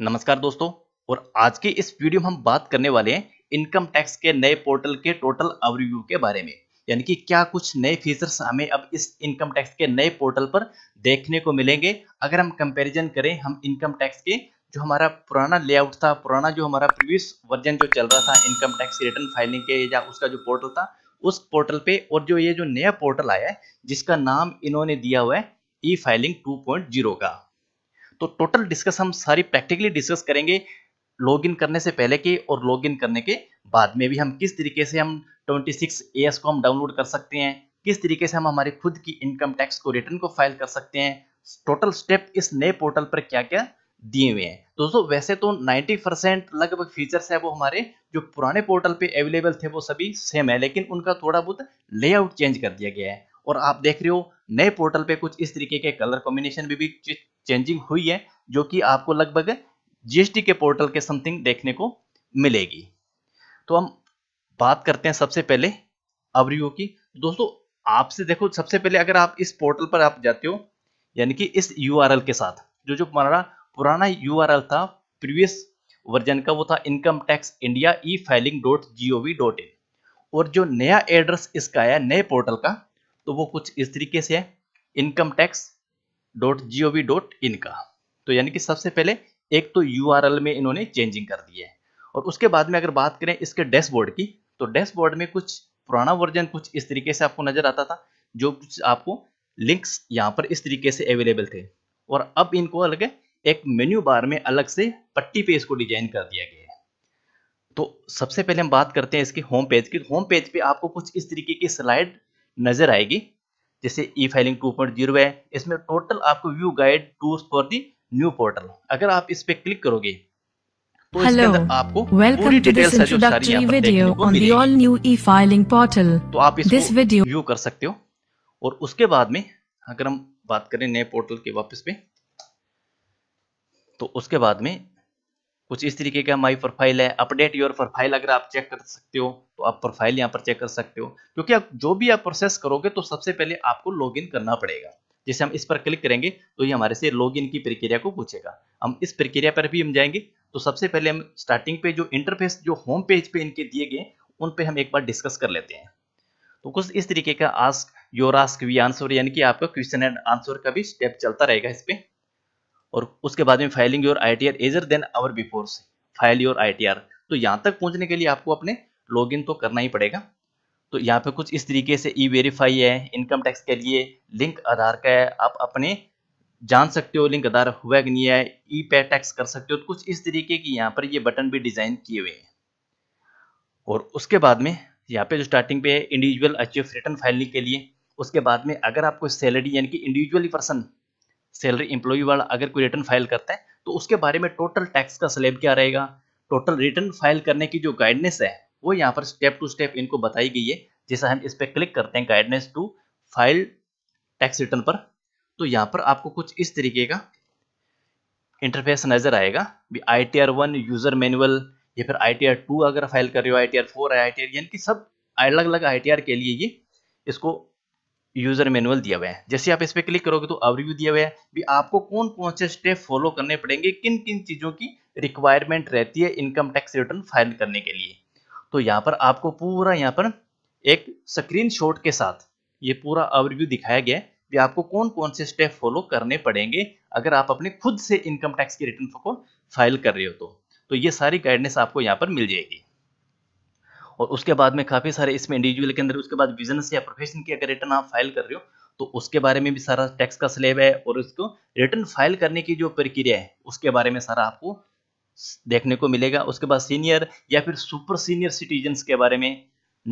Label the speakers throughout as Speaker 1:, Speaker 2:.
Speaker 1: नमस्कार दोस्तों और आज के इस वीडियो में हम बात करने वाले हैं इनकम टैक्स के नए पोर्टल के टोटल ओवरव्यू के बारे में यानी कि क्या कुछ नए फीचर्स हमें अब इस इनकम टैक्स के नए पोर्टल पर देखने को मिलेंगे अगर हम कंपैरिजन करें हम इनकम टैक्स के जो हमारा पुराना लेआउट था पुराना जो हमारा प्रीवियस वर्जन जो चल रहा था इनकम टैक्स रिटर्न फाइलिंग के या उसका जो पोर्टल था उस पोर्टल पे और जो ये जो नया पोर्टल आया है जिसका नाम इन्होंने दिया हुआ है ई फाइलिंग टू का तो टोटल डिस्कस हम सारी प्रैक्टिकली डिस्कस करेंगे लॉगिन करने से पहले के और लॉगिन करने के बाद में भी हम किस तरीके से हम 26 एएस को हम डाउनलोड कर सकते हैं किस तरीके से हम हमारे खुद की इनकम टैक्स को रिटर्न को फाइल कर सकते हैं टोटल स्टेप इस नए पोर्टल पर क्या क्या दिए हुए हैं दोस्तों वैसे तो 90 परसेंट लगभग फीचर्स है वो हमारे जो पुराने पोर्टल पे अवेलेबल थे वो सभी सेम है लेकिन उनका थोड़ा बहुत लेआउट चेंज कर दिया गया है और आप देख रहे हो नए पोर्टल पे कुछ इस तरीके के कलर कॉम्बिनेशन भी, भी चेंजिंग हुई है जो कि आपको लगभग जीएसटी के पोर्टल के समथिंग देखने को मिलेगी तो हम बात करते हैं सबसे पहले अवरियो की दोस्तों आपसे देखो सबसे पहले अगर आप इस पोर्टल पर आप जाते हो यानी कि इस यूआरएल के साथ जो जो हमारा पुराना यूआरएल था प्रीवियस वर्जन का वो था income tax India e filing dot G O V dot in और जो नया एड्रेस इसका है नए पोर्टल का तो वो कुछ इस तरीके से है income tax dot G O V dot in का तो यानी कि सबसे पहले एक तो यू आर एल में इन्होंने चेंजिंग कर दी है और उसके बाद में अगर बात करें इसके डैशबोर्ड की तो डैशबोर्ड में कुछ पुराना वर्जन कुछ इस तरीके से आपको नज़र आता था जो कुछ आपको लिंक्स यहाँ पर इस तरीके से अवेलेबल थे और अब इनको अलग एक मेन्यू बार में अलग से पट्टी पे इसको डिजाइन कर दिया गया है तो सबसे पहले हम बात करते हैं इसके होम पेज की होम तो पेज पे आपको कुछ इस तरीके की स्लाइड नज़र आएगी जैसे e filing two point zero है इसमें टोटल आपको view guide tools for the new portal अगर आप इस पे क्लिक करोगे तो Hello. आपको this introductory video on the all new e filing portal तो आप वीडियो व्यू कर सकते हो और उसके बाद में अगर हम बात करें नए पोर्टल के वापस पे तो उसके बाद में कुछ इस तरीके का हमारी प्रोफाइल है अपडेट योर प्रोफाइल अगर आप चेक कर सकते हो तो आप प्रोफाइल यहाँ पर चेक कर सकते हो क्योंकि आप जो भी आप प्रोसेस करोगे तो सबसे पहले आपको लॉगिन करना पड़ेगा जैसे हम इस पर क्लिक करेंगे तो ये हमारे से लॉगिन की प्रक्रिया को पूछेगा हम इस प्रक्रिया पर भी हम जाएंगे तो सबसे पहले हम स्टार्टिंग पे जो इंटरफेस जो होम पेज पे इनके दिए गए उन पे हम एक बार डिस्कस कर लेते हैं तो कुछ इस तरीके का ask your ask we answer यानी कि आपका क्वेश्चन एंड आंसर का भी स्टेप चलता रहेगा इस पर और उसके बाद में filing your I T R earlier than ever before से file your I T R तो यहाँ तक पहुँचने के लिए आपको अपने लॉग इन तो करना ही पड़ेगा तो यहाँ पे कुछ इस तरीके से ई वेरीफाई है इनकम टैक्स के लिए लिंक आधार का है आप अपने जान सकते हो लिंक आधार हुआ कि नहीं है ई पे टैक्स कर सकते हो तो कुछ इस तरीके की यहाँ पर ये बटन भी डिज़ाइन किए हुए हैं और उसके बाद में यहाँ पे जो स्टार्टिंग पे है इंडिविजुअल अचीव रिटर्न फाइलिंग के लिए उसके बाद में अगर आपको सैलरी यानी कि इंडिविजुअली पर्सन सैलरी इंप्लॉई वाला अगर कोई रिटर्न फाइल करता है तो उसके बारे में टोटल टैक्स का स्लेब क्या रहेगा टोटल रिटर्न फाइल करने की जो गाइडनेस है वो यहाँ पर स्टेप टू स्टेप इनको बताई गई है जैसा हम इस पर क्लिक करते हैं guidance to file tax return पर तो यहाँ पर आपको कुछ इस तरीके का इंटरफेस नज़र आएगा भी I T R one user manual या फिर आई टी आर टू अगर फाइल कर रहे हो I T R four I T R यानी कि सब अलग अलग आई टी आर के लिए ये इसको यूजर मैनुअल दिया हुआ है जैसे आप इस पर क्लिक करोगे तो अवरिव्यू दिया हुआ है भी आपको कौन कौन से स्टेप फॉलो करने पड़ेंगे किन किन चीज़ों की रिक्वायरमेंट रहती है इनकम टैक्स रिटर्न फाइल करने के लिए तो यहाँ पर आपको पूरा यहाँ पर एक स्क्रीन के साथ ये पूरा ओवरव्यू दिखाया गया है भी आपको कौन कौन से स्टेप फॉलो करने पड़ेंगे अगर आप अपने खुद से इनकम टैक्स की रिटर्न को फाइल कर रहे हो तो, तो ये सारी गाइडनेस आपको यहाँ पर मिल जाएगी और उसके बाद में काफ़ी सारे इसमें इंडिविजुअल के अंदर उसके बाद बिजनेस या प्रोफेशन की अगर रिटर्न आप फाइल कर रहे हो तो उसके बारे में भी सारा टैक्स का स्लेब है और उसको रिटर्न फाइल करने की जो प्रक्रिया है उसके बारे में सारा आपको देखने को मिलेगा उसके बाद सीनियर या फिर सुपर सीनियर सिटीजन के बारे में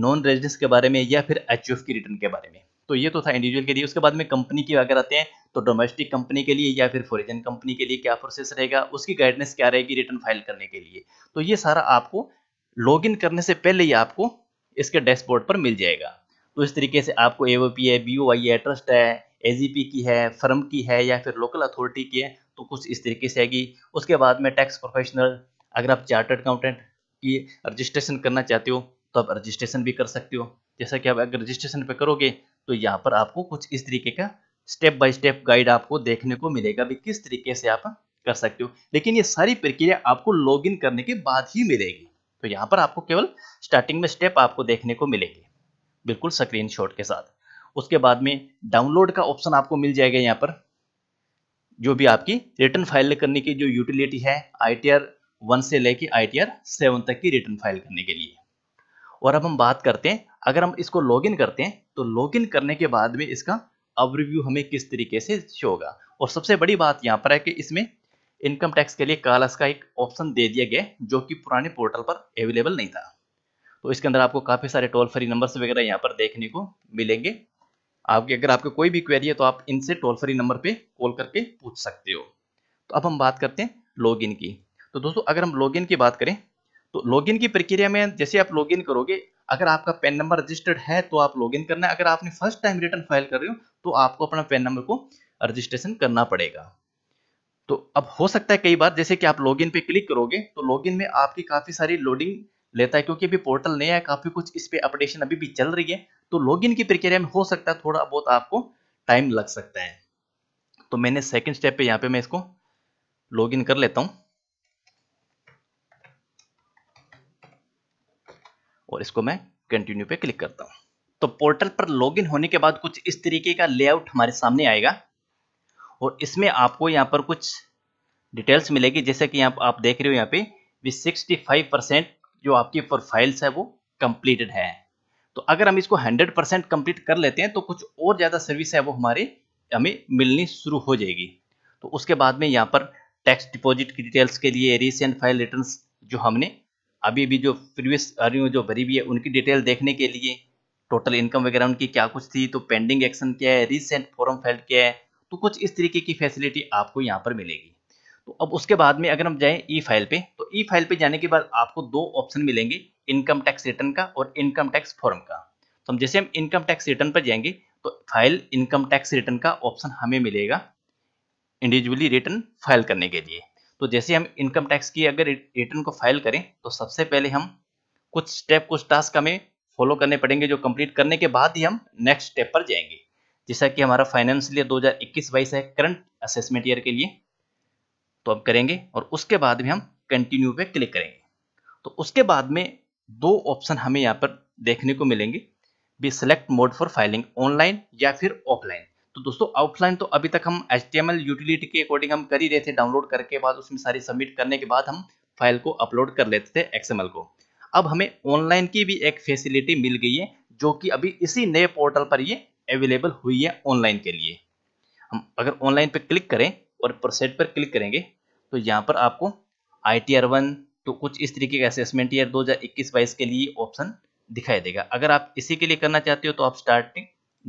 Speaker 1: नॉन रेजिडेंस के बारे में या फिर एच की रिटर्न के बारे में तो ये तो था इंडिविजुअल के लिए उसके बाद में कंपनी की अगर आते हैं तो डोमेस्टिक कंपनी के लिए या फिर फॉरेजन कंपनी के लिए क्या प्रोसेस रहेगा उसकी गाइडेंस क्या रहेगी रिटर्न फाइल करने के लिए तो ये सारा आपको लॉगिन करने से पहले ही आपको इसके डैशबोर्ड पर मिल जाएगा तो इस तरीके से आपको ए है बी है ट्रस्ट है ए की है फर्म की है या फिर लोकल अथॉरिटी की है तो कुछ इस तरीके से आएगी उसके बाद में टैक्स प्रोफेशनल अगर आप चार्टर्ड अकाउंटेंट की रजिस्ट्रेशन करना चाहते हो तो आप रजिस्ट्रेशन भी कर सकते हो जैसा कि आप अगर रजिस्ट्रेशन पे करोगे तो यहाँ पर आपको कुछ इस तरीके का स्टेप बाय स्टेप गाइड आपको देखने को मिलेगा भी किस तरीके से आप कर सकते हो लेकिन ये सारी प्रक्रिया आपको लॉगिन करने के बाद ही मिलेगी तो यहाँ पर आपको केवल स्टार्टिंग में स्टेप आपको देखने को मिलेंगे बिल्कुल स्क्रीन के साथ उसके बाद में डाउनलोड का ऑप्शन आपको मिल जाएगा यहाँ पर जो भी आपकी रिटर्न फाइल करने की जो यूटिलिटी है आई टी से लेके आई टी तक की रिटर्न फाइल करने के लिए और अब हम बात करते हैं अगर हम इसको लॉगिन करते हैं तो लॉगिन करने के बाद में इसका अब रिव्यू हमें किस तरीके से शो होगा और सबसे बड़ी बात यहाँ पर है कि इसमें इनकम टैक्स के लिए कालस का एक ऑप्शन दे दिया गया जो कि पुराने पोर्टल पर अवेलेबल नहीं था तो इसके अंदर आपको काफ़ी सारे टोल फ्री नंबर्स वगैरह यहाँ पर देखने को मिलेंगे आपके अगर आपको कोई भी क्वेरी है तो आप इनसे टोल फ्री नंबर पे कॉल करके पूछ सकते हो तो अब हम बात करते हैं लॉगिन की तो दोस्तों अगर हम लॉगिन की बात करें तो लॉगिन की प्रक्रिया में जैसे आप लॉगिन करोगे अगर आपका पैन नंबर रजिस्टर्ड है तो आप लॉगिन करना है अगर आपने फर्स्ट टाइम रिटर्न फाइल कर रहे हो तो आपको अपना पैन नंबर को रजिस्ट्रेशन करना पड़ेगा तो अब हो सकता है कई बार जैसे कि आप लॉगिन पे क्लिक करोगे तो लॉगिन में आपकी काफ़ी सारी लोडिंग लेता है क्योंकि अभी पोर्टल नया है काफ़ी कुछ इस पर अपडेशन अभी भी चल रही है तो लॉगिन की प्रक्रिया में हो सकता है थोड़ा बहुत आपको टाइम लग सकता है तो मैंने सेकंड स्टेप पे यहाँ पे मैं इसको लॉगिन कर लेता हूँ और इसको मैं कंटिन्यू पे क्लिक करता हूँ तो पोर्टल पर लॉगिन होने के बाद कुछ इस तरीके का लेआउट हमारे सामने आएगा और इसमें आपको यहाँ पर कुछ डिटेल्स मिलेगी जैसे कि यहाँ आप देख रहे हो यहाँ पे सिक्सटी फाइव परसेंट जो आपकी प्रोफाइल्स है वो कंप्लीटेड है तो अगर हम इसको 100 परसेंट कंप्लीट कर लेते हैं तो कुछ और ज़्यादा सर्विस है वो हमारे हमें मिलनी शुरू हो जाएगी तो उसके बाद में यहाँ पर टैक्स डिपॉजिट की डिटेल्स के लिए रिसेंट फाइल रिटर्न जो हमने अभी भी जो प्रीवियस अर्निंग जो भरी हुई है उनकी डिटेल देखने के लिए टोटल इनकम वगैरह उनकी क्या कुछ थी तो पेंडिंग एक्शन क्या है रिसेंट फॉर्म फाइल क्या है तो कुछ इस तरीके की फैसिलिटी आपको यहाँ पर मिलेगी तो अब उसके बाद में अगर हम जाएं ई फाइल पे तो ई फाइल पे जाने के बाद आपको दो ऑप्शन मिलेंगे इनकम टैक्स रिटर्न का और इनकम टैक्स फॉर्म का तो हम जैसे हम इनकम टैक्स रिटर्न पर जाएंगे तो फाइल इनकम टैक्स रिटर्न का ऑप्शन हमें मिलेगा इंडिविजुअली रिटर्न फाइल करने के लिए तो जैसे हम इनकम टैक्स की अगर रिटर्न को फाइल करें तो सबसे पहले हम कुछ स्टेप कुछ टास्क हमें फॉलो करने पड़ेंगे जो कंप्लीट करने के बाद ही हम नेक्स्ट स्टेप पर जाएंगे जैसा कि हमारा फाइनेंशियल ईयर 2021-22 है करंट असेसमेंट ईयर के लिए तो अब करेंगे और उसके बाद में हम कंटिन्यू पे क्लिक करेंगे तो उसके बाद में दो ऑप्शन हमें यहाँ पर देखने को मिलेंगे B select mode for filing online या फिर ऑफलाइन तो दोस्तों ऑफलाइन तो अभी तक हम एच यूटिलिटी के अकॉर्डिंग हम कर ही रहे थे डाउनलोड करके बाद उसमें सारी सबमिट करने के बाद हम फाइल को अपलोड कर लेते थे एक्सएमएल को अब हमें ऑनलाइन की भी एक फैसिलिटी मिल गई है जो कि अभी इसी नए पोर्टल पर ये अवेलेबल हुई है ऑनलाइन के लिए हम अगर ऑनलाइन पर क्लिक करें और प्रोसेट पर क्लिक करेंगे तो यहाँ पर आपको आई टी आर वन तो कुछ इस तरीके का असेसमेंट ईयर दो हज़ार इक्कीस बाईस के लिए ऑप्शन दिखाई देगा अगर आप इसी के लिए करना चाहते हो तो आप स्टार्टिंग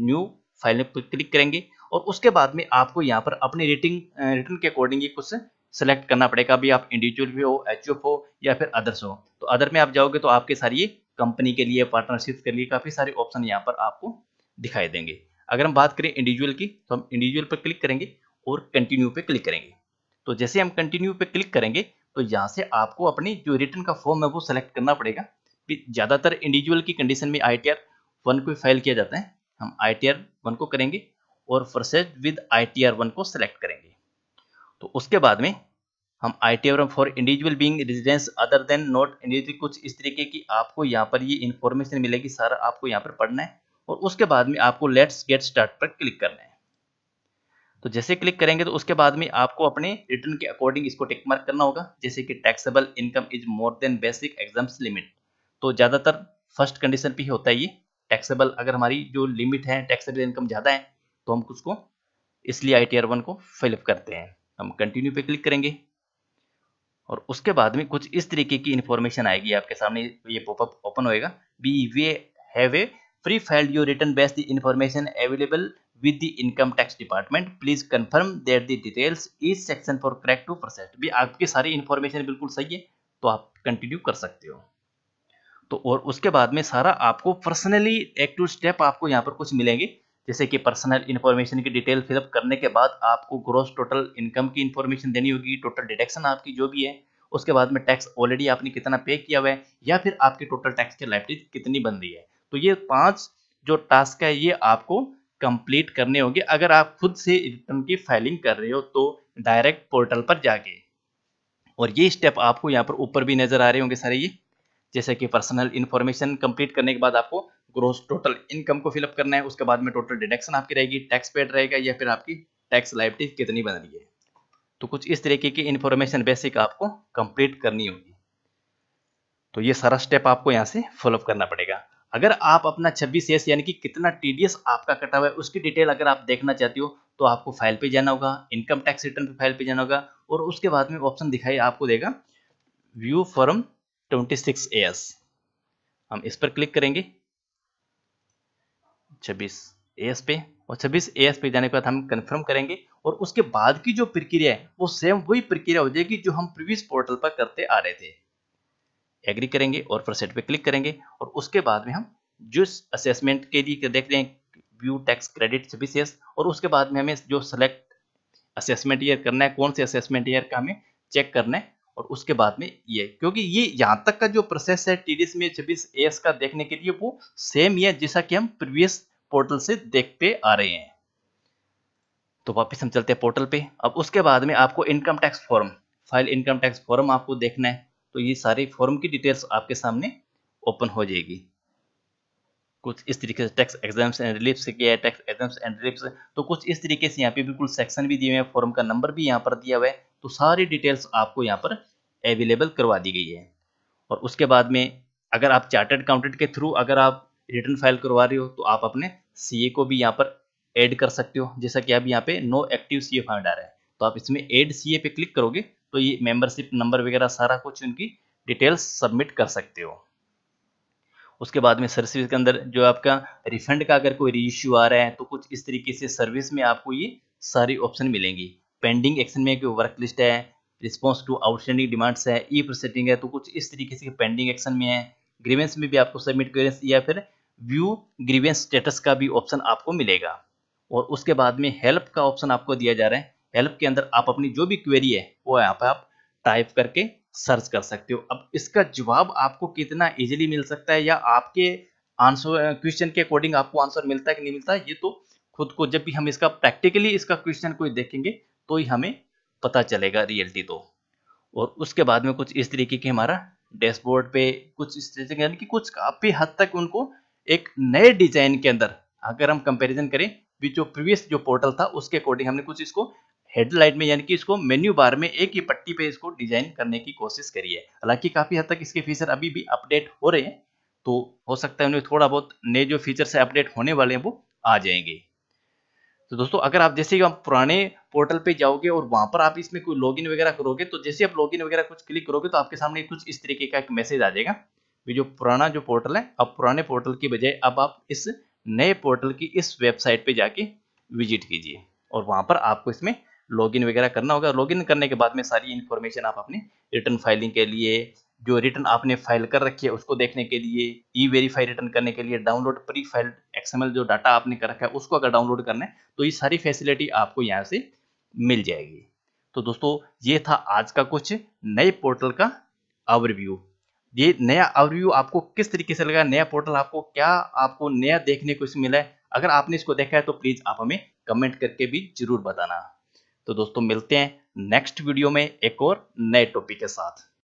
Speaker 1: न्यू फाइल पर क्लिक करेंगे और उसके बाद में आपको यहाँ पर अपनी रेटिंग रिटर्न के अकॉर्डिंग ही कुछ सेलेक्ट करना पड़ेगा अभी आप इंडिविजुअल भी हो एच हो या फिर अदर्स हो तो अदर में आप जाओगे तो आपके सारी कंपनी के लिए पार्टनरशिप के लिए काफ़ी सारे ऑप्शन यहाँ पर आपको दिखाई देंगे अगर हम बात करें इंडिविजुअल की तो हम इंडिविजुअल पर क्लिक करेंगे और कंटिन्यू पे क्लिक करेंगे तो जैसे हम कंटिन्यू पे क्लिक करेंगे तो यहाँ से आपको अपनी जो रिटर्न का फॉर्म है वो सेलेक्ट करना पड़ेगा ज़्यादातर इंडिविजुअल की कंडीशन में आई टी आर वन को फाइल किया जाता है हम आई टी आर वन को करेंगे और process with I T R one को सेलेक्ट करेंगे तो उसके बाद में हम I T R for individual being residents other than not individual कुछ इस तरीके की आपको यहाँ पर ये इन्फॉर्मेशन मिलेगी सारा आपको यहाँ पर पढ़ना है और उसके बाद में आपको लेट्स गेट स्टार्ट पर क्लिक करना है तो जैसे क्लिक करेंगे तो उसके बाद में आपको अपने रिटर्न के अकॉर्डिंग इसको टिक मार्क करना होगा जैसे कि taxable income is more than basic exemption limit तो ज़्यादातर फर्स्ट कंडीशन पे ही होता है ये टैक्सेबल अगर हमारी जो लिमिट है टैक्सेबल इनकम ज़्यादा है तो हम उसको इसलिए आई टी आर वन को फिलअप करते हैं हम कंटिन्यू पे क्लिक करेंगे और उसके बाद में कुछ इस तरीके की इन्फॉर्मेशन आएगी आपके सामने ये पॉपअप ओपन होएगा be we have a pre filed your return base the information available with the income tax department please confirm that the details is section for correct to process भी आपकी सारी information बिल्कुल सही है तो आप continue कर सकते हो तो और उसके बाद में सारा आपको पर्सनली एक टू स्टेप आपको यहाँ पर कुछ मिलेंगे जैसे कि पर्सनल इन्फॉर्मेशन की डिटेल फिलअप करने के बाद आपको ग्रोस टोटल इनकम की इन्फॉर्मेशन देनी होगी टोटल डिडक्शन आपकी जो भी है उसके बाद में टैक्स ऑलरेडी आपने कितना पे किया हुआ है या फिर आपकी टोटल टैक्स की लाइब्रेरी कितनी बन रही है तो ये पांच जो टास्क है ये आपको कंप्लीट करने होंगे अगर आप खुद से रिटर्न की फाइलिंग कर रहे हो तो डायरेक्ट पोर्टल पर जाके और ये स्टेप आपको यहाँ पर ऊपर भी नज़र आ रहे होंगे सारे ये जैसे कि पर्सनल इन्फॉर्मेशन कंप्लीट करने के बाद आपको ग्रोस टोटल इनकम को फिलअप करना है उसके बाद में टोटल डिडक्शन आपकी रहेगी टैक्स पेड रहेगा या फिर आपकी टैक्स लाइबिलिटी कितनी बन रही है तो कुछ इस तरीके की इन्फॉर्मेशन बेसिक आपको कंप्लीट करनी होगी तो ये सारा स्टेप आपको यहाँ से फॉलोअप करना पड़ेगा अगर आप अपना छब्बीस एस यानी कि कितना टीडीएस आपका कटा हुआ है उसकी डिटेल अगर आप देखना चाहते हो तो आपको फाइल पे जाना होगा इनकम टैक्स रिटर्न पे फाइल पे जाना होगा और उसके बाद में ऑप्शन दिखाई आपको देगा व्यू फॉर्म 26 एस हम इस पर क्लिक करेंगे 26 एस पे और 26 एस पे जाने के बाद हम कंफर्म करेंगे और उसके बाद की जो प्रक्रिया है वो सेम वही प्रक्रिया हो जाएगी जो हम प्रीवियस पोर्टल पर करते आ रहे थे एग्री करेंगे और फिर पे क्लिक करेंगे और उसके बाद में हम जिस असेसमेंट के लिए देख रहे हैं व्यू टैक्स क्रेडिट सर्विसेस और उसके बाद में हमें जो सेलेक्ट असेसमेंट ईयर करना है कौन से असेसमेंट ईयर का हमें चेक करना है और उसके बाद में ये क्योंकि ये यहाँ तक का जो प्रोसेस है टी डी में छब्बीस एस का देखने के लिए वो सेम ही है जैसा कि हम प्रीवियस पोर्टल से देखते आ रहे हैं तो वापस हम चलते हैं पोर्टल पे अब उसके बाद में आपको income tax form file income tax form आपको देखना है तो ये सारे फॉर्म की डिटेल्स आपके सामने ओपन हो जाएगी कुछ इस तरीके से टैक्स एग्जाम्स एंड रिलीफ से किया है टैक्स एग्जाम्स एंड रिलीफ तो कुछ इस तरीके से यहाँ पे बिल्कुल सेक्शन भी दिए हुए हैं फॉर्म का नंबर भी यहाँ पर दिया हुआ है तो सारी डिटेल्स आपको यहाँ पर अवेलेबल करवा दी गई है और उसके बाद में अगर आप चार्टर्ड अकाउंटेंट के थ्रू अगर आप रिटर्न फाइल करवा रहे हो तो आप अपने सी को भी यहाँ पर एड कर सकते हो जैसा कि अब यहाँ पे no active C A find आ रहा है तो आप इसमें एड सी पे क्लिक करोगे तो ये मेंबरशिप नंबर वगैरह सारा कुछ उनकी डिटेल्स सबमिट कर सकते हो उसके बाद में सर्विस के अंदर जो आपका रिफंड का अगर कोई इशू आ रहा है तो कुछ इस तरीके से सर्विस में आपको ये सारी ऑप्शन मिलेंगी पेंडिंग एक्शन में कोई वर्क लिस्ट है रिस्पॉन्स टू आउटस्टैंडिंग डिमांड्स है ई प्रोसेटिंग है तो कुछ इस तरीके से पेंडिंग एक्शन में है ग्रीवेंस में भी आपको सबमिट कर या फिर व्यू ग्रीवेंस स्टेटस का भी ऑप्शन आपको मिलेगा और उसके बाद में हेल्प का ऑप्शन आपको दिया जा रहा है हेल्प के अंदर आप अपनी जो भी क्वेरी है वो यहाँ पे आप टाइप करके सर्च कर सकते हो अब इसका जवाब आपको कितना इजीली मिल सकता है या आपके आंसर क्वेश्चन के अकॉर्डिंग आपको आंसर मिलता है कि नहीं मिलता है ये तो खुद को जब भी हम इसका प्रैक्टिकली इसका क्वेश्चन कोई देखेंगे तो ही हमें पता चलेगा रियलिटी तो और उसके बाद में कुछ इस तरीके के हमारा डैशबोर्ड पे कुछ इस तरीके यानी कि कुछ काफ़ी हद तक उनको एक नए डिजाइन के अंदर अगर हम कंपेरिजन करें भी जो प्रीवियस जो पोर्टल था उसके अकॉर्डिंग हमने कुछ इसको हेडलाइट में यानी कि इसको मेन्यू बार में एक ही पट्टी पे इसको डिजाइन करने की कोशिश करी है हालांकि काफ़ी हद तक इसके फीचर अभी भी अपडेट हो रहे हैं तो हो सकता है उन्हें थोड़ा बहुत नए जो फीचर्स है अपडेट होने वाले हैं वो आ जाएंगे तो दोस्तों अगर आप जैसे कि आप पुराने पोर्टल पे जाओगे और वहां पर आप इसमें कोई लॉगिन वगैरह करोगे तो जैसे आप लॉगिन वगैरह कुछ क्लिक करोगे तो आपके सामने कुछ इस तरीके का एक मैसेज आ जाएगा ये जो पुराना जो पोर्टल है अब पुराने पोर्टल की बजाय अब आप इस नए पोर्टल की इस वेबसाइट पे जाके विजिट कीजिए और वहां पर आपको इसमें लॉगिन वगैरह करना होगा लॉगिन करने के बाद में सारी इन्फॉर्मेशन आप अपने रिटर्न फाइलिंग के लिए जो रिटर्न आपने फाइल कर रखी है उसको देखने के लिए ई वेरीफाई रिटर्न करने के लिए डाउनलोड प्री फाइल्ड एक्सएमएल जो डाटा आपने कर रखा है उसको अगर डाउनलोड करना है तो ये सारी फैसिलिटी आपको यहाँ से मिल जाएगी तो दोस्तों ये था आज का कुछ नए पोर्टल का ओवरव्यू ये नया ओवरव्यू आपको किस तरीके से लगा नया पोर्टल आपको क्या आपको नया देखने को मिला है अगर आपने इसको देखा है तो प्लीज़ आप हमें कमेंट करके भी जरूर बताना तो दोस्तों मिलते हैं नेक्स्ट वीडियो में एक और नए टॉपिक के साथ